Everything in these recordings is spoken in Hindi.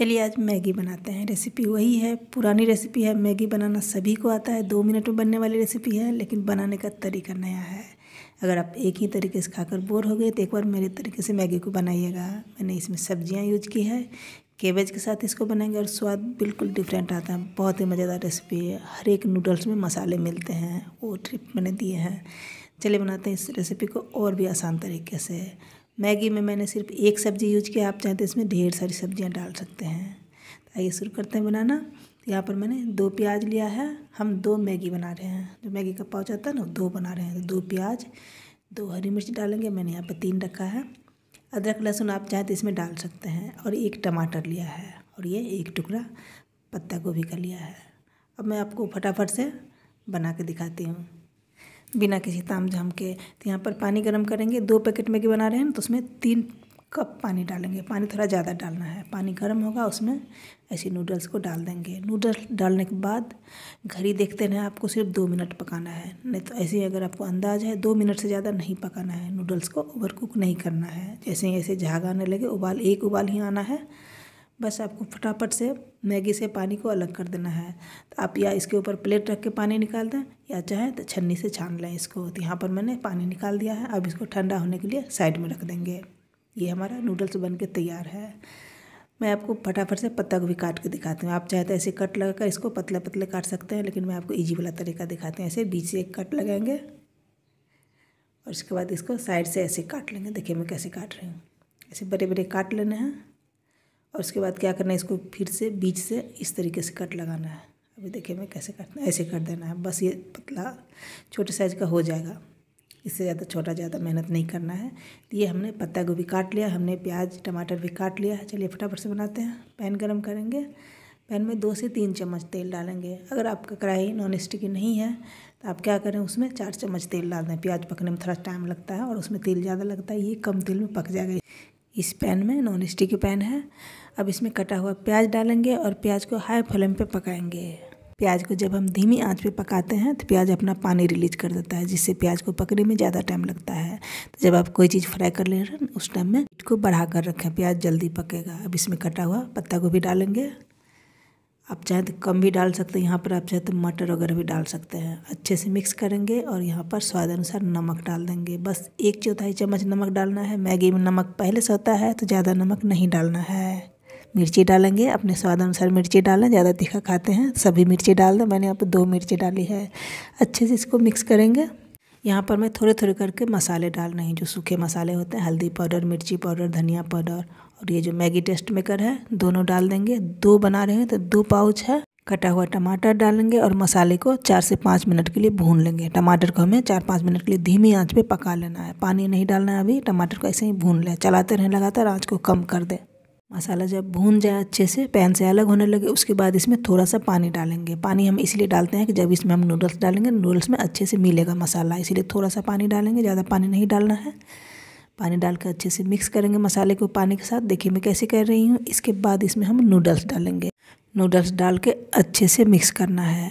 चलिए आज मैगी बनाते हैं रेसिपी वही है पुरानी रेसिपी है मैगी बनाना सभी को आता है दो मिनट में बनने वाली रेसिपी है लेकिन बनाने का तरीका नया है अगर आप एक ही तरीके से खाकर बोर हो गए तो एक बार मेरे तरीके से मैगी को बनाइएगा मैंने इसमें सब्जियां यूज की है केवेज के साथ इसको बनाएंगे और स्वाद बिल्कुल डिफरेंट आता है बहुत ही मज़ेदार रेसिपी है हर एक नूडल्स में मसाले मिलते हैं वो ट्रिप मैंने दिए हैं चलिए बनाते हैं इस रेसिपी को और भी आसान तरीके से मैगी में मैंने सिर्फ एक सब्ज़ी यूज किया आप चाहें तो इसमें ढेर सारी सब्जियां डाल सकते हैं तो आइए शुरू करते हैं बनाना यहाँ पर मैंने दो प्याज लिया है हम दो मैगी बना रहे हैं जो मैगी का पाउच आता है ना दो बना रहे हैं तो दो प्याज दो हरी मिर्च डालेंगे मैंने यहाँ पर तीन रखा है अदरक लहसुन आप चाहें तो इसमें डाल सकते हैं और एक टमाटर लिया है और ये एक टुकड़ा पत्ता गोभी का लिया है अब मैं आपको फटाफट से बना के दिखाती हूँ बिना किसी ताम झाम के तो यहाँ पर पानी गर्म करेंगे दो पैकेट मैगी बना रहे हैं तो उसमें तीन कप पानी डालेंगे पानी थोड़ा ज़्यादा डालना है पानी गर्म होगा उसमें ऐसे नूडल्स को डाल देंगे नूडल्स डालने के बाद घड़ी देखते रहें आपको सिर्फ दो मिनट पकाना है नहीं तो ऐसे ही अगर आपको अंदाज है दो मिनट से ज़्यादा नहीं पकाना है नूडल्स को ओवर कुक नहीं करना है जैसे ही ऐसे झाग आने लगे उबाल एक उबाल ही आना है बस आपको फटाफट से मैगी से पानी को अलग कर देना है तो आप या इसके ऊपर प्लेट रख के पानी निकाल दें या चाहें तो छन्नी से छान लें इसको तो यहाँ पर मैंने पानी निकाल दिया है अब इसको ठंडा होने के लिए साइड में रख देंगे ये हमारा नूडल्स बन के तैयार है मैं आपको फटाफट से पत्ता गोभी काट के दिखाती हूँ आप चाहे तो ऐसे कट लगा कर इसको पतले पतले काट सकते हैं लेकिन मैं आपको ईजी वाला तरीका दिखाती हूँ ऐसे बीच से एक कट लगाएंगे और इसके बाद इसको साइड से ऐसे काट लेंगे देखिए मैं कैसे काट रही हूँ ऐसे बड़े बड़े काट लेने हैं और उसके बाद क्या करना है इसको फिर से बीच से इस तरीके से कट लगाना है अभी देखिए मैं कैसे काटना ऐसे कर देना है बस ये पतला छोटे साइज का हो जाएगा इससे ज़्यादा छोटा ज़्यादा मेहनत नहीं करना है ये हमने पत्ता गोभी काट लिया हमने प्याज टमाटर भी काट लिया है चलिए फटाफट से बनाते हैं पैन गर्म करेंगे पैन में दो से तीन चम्मच तेल डालेंगे अगर आपका कढ़ाई नॉन स्टिक नहीं है तो आप क्या करें उसमें चार चम्मच तेल डाल दें प्याज पकने में थोड़ा टाइम लगता है और उसमें तेल ज़्यादा लगता है ये कम तेल में पक जाएगा इस पैन में नॉन स्टिक पैन है अब इसमें कटा हुआ प्याज डालेंगे और प्याज को हाई फ्लेम पे पकाएंगे प्याज को जब हम धीमी आंच पे पकाते हैं तो प्याज अपना पानी रिलीज कर देता है जिससे प्याज को पकने में ज़्यादा टाइम लगता है तो जब आप कोई चीज़ फ्राई कर ले रहे हैं उस टाइम में उसको बढ़ा कर रखें प्याज जल्दी पकेगा अब इसमें कटा हुआ पत्ता गोभी डालेंगे आप चाहें तो कम भी डाल सकते हैं यहाँ पर आप चाहें तो मटर वगैरह भी डाल सकते हैं अच्छे से मिक्स करेंगे और यहाँ पर स्वाद अनुसार नमक डाल देंगे बस एक चौथाई चम्मच नमक डालना है मैगी में नमक पहले से होता है तो ज़्यादा नमक नहीं डालना है मिर्ची डालेंगे अपने स्वाद अनुसार मिर्ची डालें ज़्यादा तीखा खाते हैं सभी मिर्ची डाल दें मैंने यहाँ पर दो मिर्ची डाली है अच्छे से इसको मिक्स करेंगे यहाँ पर मैं थोड़े थोड़े करके मसाले डाल रही हूँ जो सूखे मसाले होते हैं हल्दी पाउडर मिर्ची पाउडर धनिया पाउडर और ये जो मैगी टेस्ट मेकर है दोनों डाल देंगे दो बना रहे हैं तो दो पाउच है कटा हुआ टमाटर डालेंगे और मसाले को चार से पाँच मिनट के लिए भून लेंगे टमाटर को हमें चार पाँच मिनट के लिए धीमी आंच पे पका लेना है पानी नहीं डालना है अभी टमाटर को ऐसे ही भून लें चलाते रहें लगातार आंच को कम कर दें मसाला जब भून जाए अच्छे से पैन से अलग होने लगे उसके बाद इसमें थोड़ा सा पानी डालेंगे पानी हम इसलिए डालते हैं कि जब इसमें हम नूडल्स डालेंगे नूडल्स में अच्छे से मिलेगा मसाला इसलिए थोड़ा सा पानी डालेंगे ज़्यादा पानी नहीं डालना है पानी डाल के अच्छे से मिक्स करेंगे मसाले को पानी के साथ देखिए मैं कैसे कर रही हूँ इसके बाद इसमें हम नूडल्स डालेंगे नूडल्स डाल के अच्छे से मिक्स करना है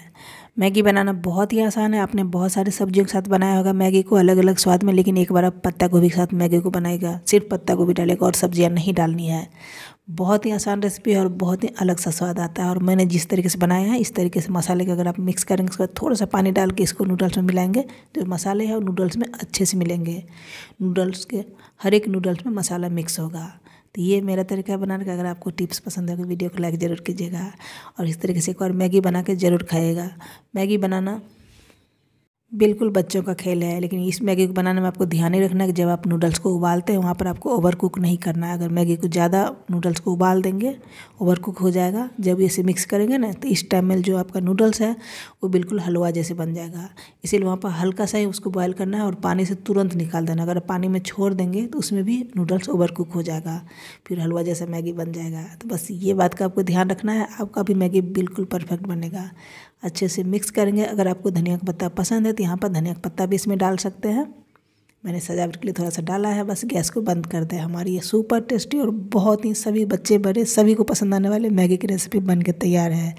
मैगी बनाना बहुत ही आसान है आपने बहुत सारी सब्जियों के साथ बनाया होगा मैगी को अलग अलग स्वाद में लेकिन एक बार आप पत्ता गोभी के साथ मैगी को बनाएगा सिर्फ पत्ता गोभी डालेगा और सब्जियां नहीं डालनी है बहुत ही आसान रेसिपी है और बहुत ही अलग सा स्वाद आता है और मैंने जिस तरीके से बनाया है इस तरीके से मसाले को अगर आप मिक्स करेंगे उसके बाद थोड़ा सा पानी डाल के इसको नूडल्स में मिलाएंगे तो मसाले हैं और नूडल्स में अच्छे से मिलेंगे नूडल्स के हर एक नूडल्स में मसाला मिक्स होगा तो ये मेरा तरीका बनाने का अगर आपको टिप्स पसंद है तो वीडियो को लाइक ज़रूर कीजिएगा और इस तरीके से एक बार मैगी बना के ज़रूर खाइएगा मैगी बनाना बिल्कुल बच्चों का खेल है लेकिन इस मैगी को बनाने में आपको ध्यान ही रखना है कि जब आप नूडल्स को उबालते हैं वहाँ पर आपको ओवर कुक नहीं करना है अगर मैगी को ज़्यादा नूडल्स को उबाल देंगे ओवर कुक हो जाएगा जब इसे मिक्स करेंगे ना तो इस टाइम में जो आपका नूडल्स है वो बिल्कुल हलवा जैसे बन जाएगा इसीलिए वहाँ पर हल्का सा ही उसको बॉयल करना है और पानी से तुरंत निकाल देना अगर पानी में छोड़ देंगे तो उसमें भी नूडल्स ओवर कुक हो जाएगा फिर हलवा जैसा मैगी बन जाएगा तो बस ये बात का आपको ध्यान रखना है आपका भी मैगी बिल्कुल परफेक्ट बनेगा अच्छे से मिक्स करेंगे अगर आपको धनिया का पत्ता पसंद है तो यहाँ पर धनिया का पत्ता भी इसमें डाल सकते हैं मैंने सजावट के लिए थोड़ा सा डाला है बस गैस को बंद कर दें हमारी ये सुपर टेस्टी और बहुत ही सभी बच्चे बड़े सभी को पसंद आने वाले मैगी की रेसिपी बन के तैयार है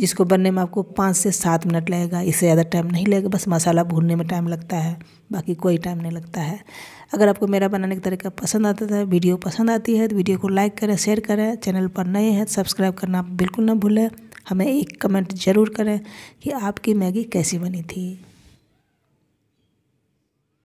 जिसको बनने में आपको पाँच से सात मिनट लगेगा इससे ज़्यादा टाइम नहीं लगेगा बस मसाला भूनने में टाइम लगता है बाकी कोई टाइम नहीं लगता है अगर आपको मेरा बनाने का तरीका पसंद आता था वीडियो पसंद आती है तो वीडियो को लाइक करें शेयर करें चैनल पर नए हैं तो सब्सक्राइब करना बिल्कुल ना भूलें हमें एक कमेंट ज़रूर करें कि आपकी मैगी कैसी बनी थी